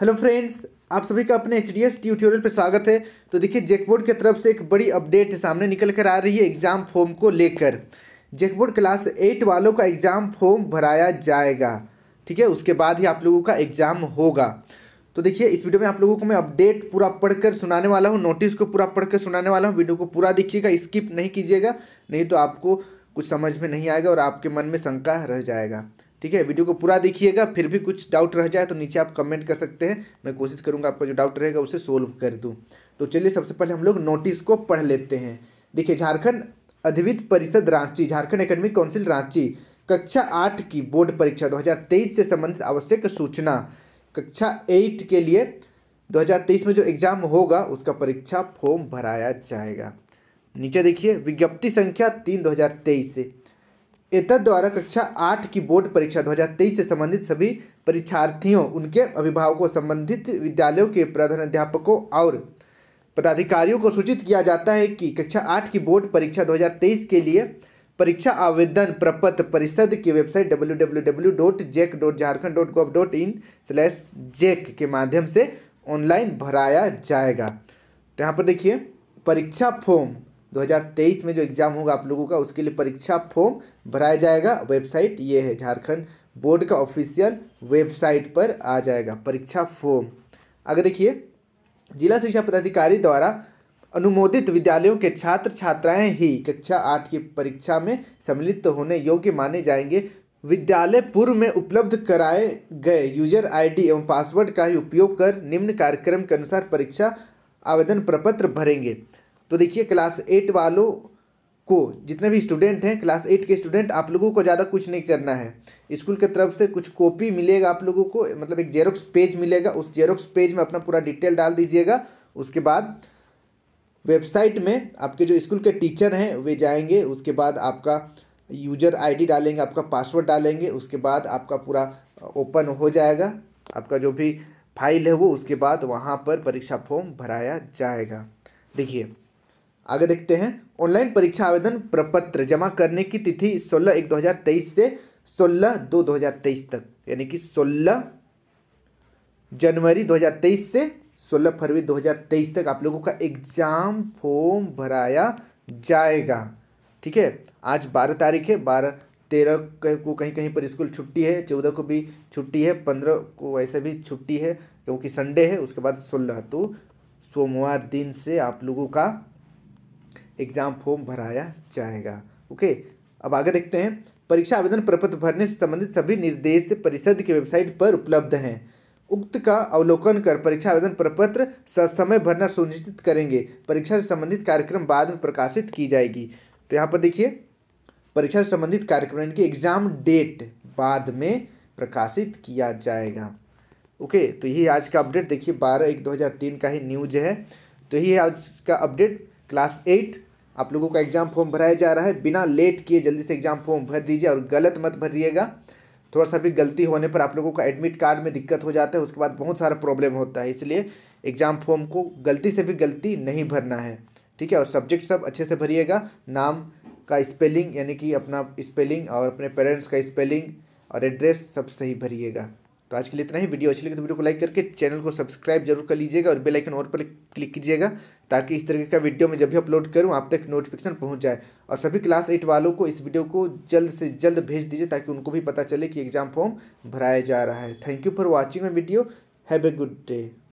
hello friends आप सभी का अपने एच डी एस ट्यूटोरियल पर स्वागत है तो देखिए जेकबोर्ड की तरफ से एक बड़ी अपडेट सामने निकल कर आ रही है एग्ज़ाम फॉर्म को लेकर जेकबोर्ड क्लास एट वालों का एग्ज़ाम फॉर्म भराया जाएगा ठीक है उसके बाद ही आप लोगों का एग्ज़ाम होगा तो देखिए इस वीडियो में आप लोगों को मैं अपडेट पूरा पढ़कर सुनाने वाला हूँ नोटिस को पूरा पढ़कर सुनाने वाला हूँ वीडियो को पूरा देखिएगा स्किप नहीं कीजिएगा नहीं तो आपको कुछ समझ में नहीं आएगा और आपके मन में शंका रह जाएगा ठीक है वीडियो को पूरा देखिएगा फिर भी कुछ डाउट रह जाए तो नीचे आप कमेंट कर सकते हैं मैं कोशिश करूँगा आपका जो डाउट रहेगा उसे सोल्व कर दूँ तो चलिए सबसे पहले हम लोग नोटिस को पढ़ लेते हैं देखिए झारखंड अधिवित परिषद रांची झारखंड एकेडमिक काउंसिल रांची कक्षा आठ की बोर्ड परीक्षा 2023 से संबंधित आवश्यक सूचना कक्षा एट के लिए 2023 में जो एग्ज़ाम होगा उसका परीक्षा फॉर्म भराया जाएगा नीचे देखिए विज्ञप्ति संख्या तीन दो हज़ार तेईस एतद द्वारा कक्षा आठ की बोर्ड परीक्षा 2023 से संबंधित सभी परीक्षार्थियों उनके अभिभावकों संबंधित विद्यालयों के प्रधानाध्यापकों और पदाधिकारियों को सूचित किया जाता है कि कक्षा आठ की बोर्ड परीक्षा 2023 के लिए परीक्षा आवेदन प्रपत्र परिषद की वेबसाइट www.jec.jharkhand.gov.in/jec के माध्यम से ऑनलाइन भराया जाएगा तो यहाँ पर देखिए परीक्षा फॉर्म 2023 में जो एग्ज़ाम होगा आप लोगों का उसके लिए परीक्षा फॉर्म भराया जाएगा वेबसाइट ये है झारखंड बोर्ड का ऑफिशियल वेबसाइट पर आ जाएगा परीक्षा फॉर्म आगे देखिए जिला शिक्षा पदाधिकारी द्वारा अनुमोदित विद्यालयों के छात्र छात्राएं ही कक्षा आठ की परीक्षा में सम्मिलित तो होने योग्य माने जाएंगे विद्यालय पूर्व में उपलब्ध कराए गए यूजर आईडी एवं पासवर्ड का ही उपयोग कर निम्न कार्यक्रम के अनुसार परीक्षा आवेदन प्रपत्र भरेंगे तो देखिए क्लास एट वालों को जितने भी स्टूडेंट हैं क्लास एट के स्टूडेंट आप लोगों को ज़्यादा कुछ नहीं करना है स्कूल के तरफ से कुछ कॉपी मिलेगा आप लोगों को मतलब एक जेरोक्स पेज मिलेगा उस जेरोक्स पेज में अपना पूरा डिटेल डाल दीजिएगा उसके बाद वेबसाइट में आपके जो स्कूल के टीचर हैं वे जाएंगे उसके बाद आपका यूजर आईडी डालेंगे आपका पासवर्ड डालेंगे उसके बाद आपका पूरा ओपन हो जाएगा आपका जो भी फाइल है वो उसके बाद वहाँ पर परीक्षा फॉर्म भराया जाएगा देखिए आगे देखते हैं ऑनलाइन परीक्षा आवेदन प्रपत्र जमा करने की तिथि सोलह एक दो हज़ार तेईस से सोलह दो दो हज़ार तेईस तक यानी कि सोलह जनवरी दो हज़ार तेईस से सोलह फरवरी दो हज़ार तेईस तक आप लोगों का एग्ज़ाम फॉर्म भराया जाएगा ठीक है आज बारह तारीख है बारह तेरह को कहीं कहीं पर स्कूल छुट्टी है चौदह को भी छुट्टी है पंद्रह को वैसे भी छुट्टी है क्योंकि संडे है उसके बाद सोलह तो सोमवार दिन से आप लोगों का एग्ज़ाम फॉर्म भराया जाएगा ओके अब आगे देखते हैं परीक्षा आवेदन प्रपत्र भरने से संबंधित सभी निर्देश परिषद की वेबसाइट पर उपलब्ध हैं उक्त का अवलोकन कर परीक्षा आवेदन प्रपत्र समय भरना सुनिश्चित करेंगे परीक्षा से संबंधित कार्यक्रम बाद में प्रकाशित की जाएगी तो यहाँ पर देखिए परीक्षा से संबंधित कार्यक्रम यानी कि एग्ज़ाम डेट बाद में प्रकाशित किया जाएगा ओके तो यही आज का अपडेट देखिए बारह एक दो हज़ार तीन का ही न्यूज है तो यही आज का अपडेट क्लास एट आप लोगों का एग्ज़ाम फॉर्म भराया जा रहा है बिना लेट किए जल्दी से एग्ज़ाम फॉर्म भर दीजिए और गलत मत भरिएगा थोड़ा सा भी गलती होने पर आप लोगों का एडमिट कार्ड में दिक्कत हो जाता है उसके बाद बहुत सारा प्रॉब्लम होता है इसलिए एग्ज़ाम फॉर्म को गलती से भी गलती नहीं भरना है ठीक है और सब्जेक्ट सब अच्छे से भरिएगा नाम का स्पेलिंग यानी कि अपना स्पेलिंग और अपने पेरेंट्स का स्पेलिंग और एड्रेस सब सही भरिएगा तो आज के लिए इतना ही वीडियो अच्छी लगी तो वीडियो को लाइक करके चैनल को सब्सक्राइब जरूर कर लीजिएगा और बेल आइकन और पर क्लिक कीजिएगा ताकि इस तरीके का वीडियो मैं जब भी अपलोड करूँ आप तक नोटिफिकेशन पहुँच जाए और सभी क्लास एट वालों को इस वीडियो को जल्द से जल्द भेज दीजिए ताकि उनको भी पता चले कि एग्जाम फॉर्म भराया जा रहा है thank you for watching my video have a good day